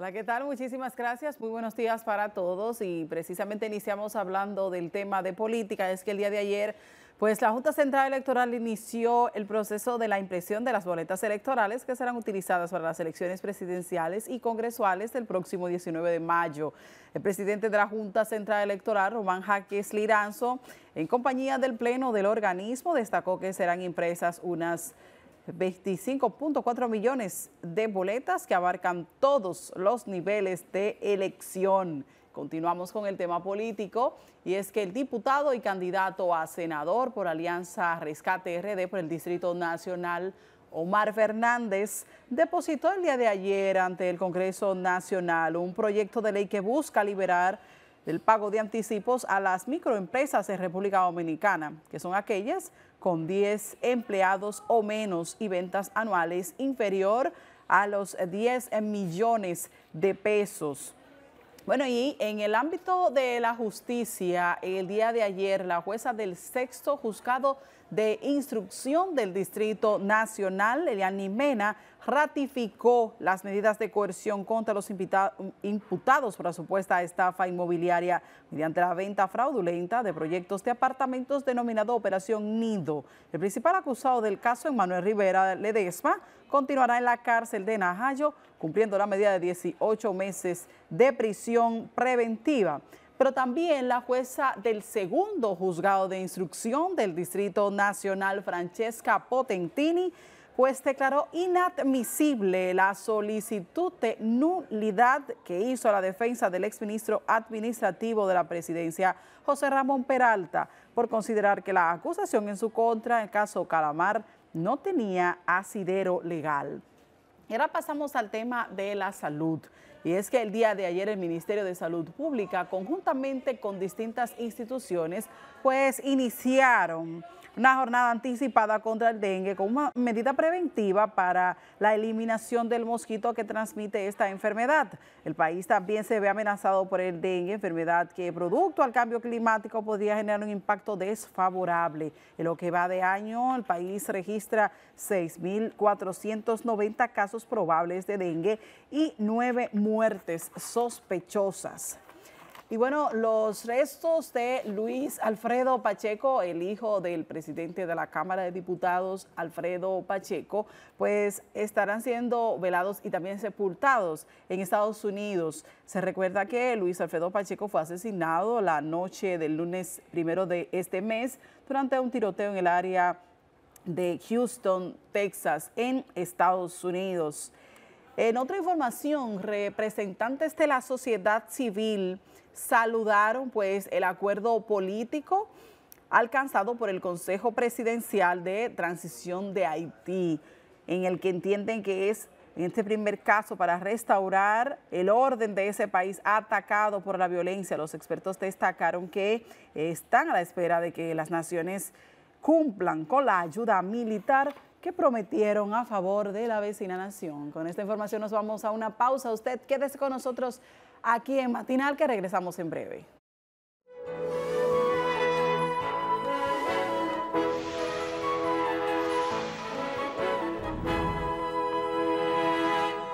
Hola, ¿qué tal? Muchísimas gracias. Muy buenos días para todos. Y precisamente iniciamos hablando del tema de política. Es que el día de ayer, pues la Junta Central Electoral inició el proceso de la impresión de las boletas electorales que serán utilizadas para las elecciones presidenciales y congresuales del próximo 19 de mayo. El presidente de la Junta Central Electoral, Román Jaques Liranzo, en compañía del Pleno del organismo, destacó que serán impresas unas 25.4 millones de boletas que abarcan todos los niveles de elección. Continuamos con el tema político y es que el diputado y candidato a senador por Alianza Rescate RD por el Distrito Nacional, Omar Fernández, depositó el día de ayer ante el Congreso Nacional un proyecto de ley que busca liberar del pago de anticipos a las microempresas en República Dominicana, que son aquellas con 10 empleados o menos y ventas anuales inferior a los 10 millones de pesos. Bueno, y en el ámbito de la justicia, el día de ayer, la jueza del sexto juzgado de Instrucción del Distrito Nacional, el Mena, ratificó las medidas de coerción contra los imputados por la supuesta estafa inmobiliaria mediante la venta fraudulenta de proyectos de apartamentos denominado Operación Nido. El principal acusado del caso, Emanuel Rivera Ledesma, continuará en la cárcel de Najayo cumpliendo la medida de 18 meses de prisión preventiva pero también la jueza del segundo juzgado de instrucción del Distrito Nacional, Francesca Potentini, pues declaró inadmisible la solicitud de nulidad que hizo la defensa del exministro administrativo de la presidencia, José Ramón Peralta, por considerar que la acusación en su contra en el caso Calamar no tenía asidero legal. Y ahora pasamos al tema de la salud. Y es que el día de ayer el Ministerio de Salud Pública, conjuntamente con distintas instituciones, pues iniciaron una jornada anticipada contra el dengue con una medida preventiva para la eliminación del mosquito que transmite esta enfermedad. El país también se ve amenazado por el dengue, enfermedad que producto al cambio climático podría generar un impacto desfavorable. En lo que va de año, el país registra 6.490 casos probables de dengue y 9 muertes muertes sospechosas. Y bueno, los restos de Luis Alfredo Pacheco, el hijo del presidente de la Cámara de Diputados, Alfredo Pacheco, pues estarán siendo velados y también sepultados en Estados Unidos. Se recuerda que Luis Alfredo Pacheco fue asesinado la noche del lunes primero de este mes durante un tiroteo en el área de Houston, Texas, en Estados Unidos. En otra información, representantes de la sociedad civil saludaron pues el acuerdo político alcanzado por el Consejo Presidencial de Transición de Haití, en el que entienden que es en este primer caso para restaurar el orden de ese país atacado por la violencia. Los expertos destacaron que están a la espera de que las naciones cumplan con la ayuda militar que prometieron a favor de la vecina nación. Con esta información nos vamos a una pausa. Usted quédese con nosotros aquí en Matinal, que regresamos en breve.